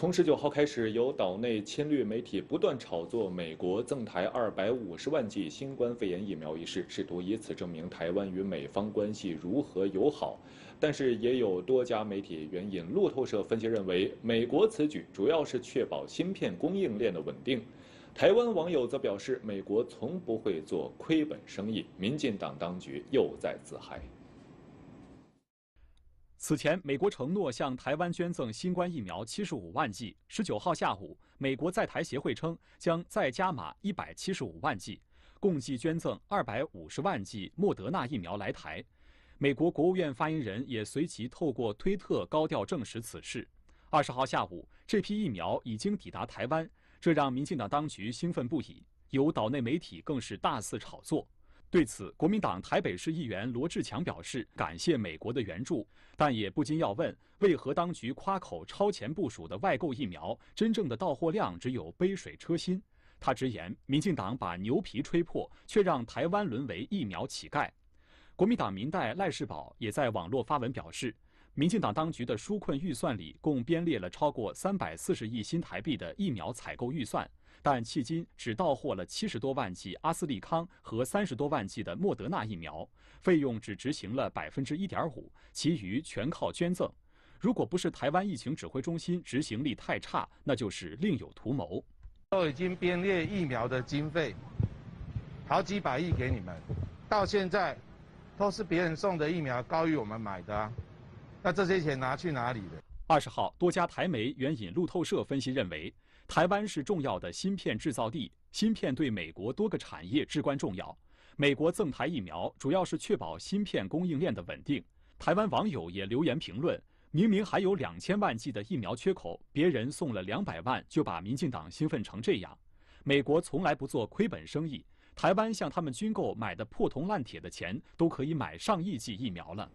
从十九号开始，由岛内亲绿媒体不断炒作美国赠台二百五十万剂新冠肺炎疫苗一事，试图以此证明台湾与美方关系如何友好。但是，也有多家媒体援引路透社分析认为，美国此举主要是确保芯片供应链的稳定。台湾网友则表示，美国从不会做亏本生意，民进党当局又在自嗨。此前，美国承诺向台湾捐赠新冠疫苗七十五万剂。十九号下午，美国在台协会称将再加码一百七十五万剂，共计捐赠二百五十万剂莫德纳疫苗来台。美国国务院发言人也随即透过推特高调证实此事。二十号下午，这批疫苗已经抵达台湾，这让民进党当局兴奋不已，有岛内媒体更是大肆炒作。对此，国民党台北市议员罗志强表示感谢美国的援助，但也不禁要问：为何当局夸口超前部署的外购疫苗，真正的到货量只有杯水车薪？他直言，民进党把牛皮吹破，却让台湾沦为疫苗乞丐。国民党民代赖世宝也在网络发文表示，民进党当局的纾困预算里，共编列了超过三百四十亿新台币的疫苗采购预算。但迄今只到货了七十多万剂阿斯利康和三十多万剂的莫德纳疫苗，费用只执行了百分之一点五，其余全靠捐赠。如果不是台湾疫情指挥中心执行力太差，那就是另有图谋。都已经编列疫苗的经费，好几百亿给你们，到现在都是别人送的疫苗高于我们买的，那这些钱拿去哪里了？二十号，多家台媒援引路透社分析认为。台湾是重要的芯片制造地，芯片对美国多个产业至关重要。美国赠台疫苗主要是确保芯片供应链的稳定。台湾网友也留言评论：“明明还有两千万剂的疫苗缺口，别人送了两百万，就把民进党兴奋成这样。美国从来不做亏本生意，台湾向他们军购买的破铜烂铁的钱，都可以买上亿剂疫苗了。”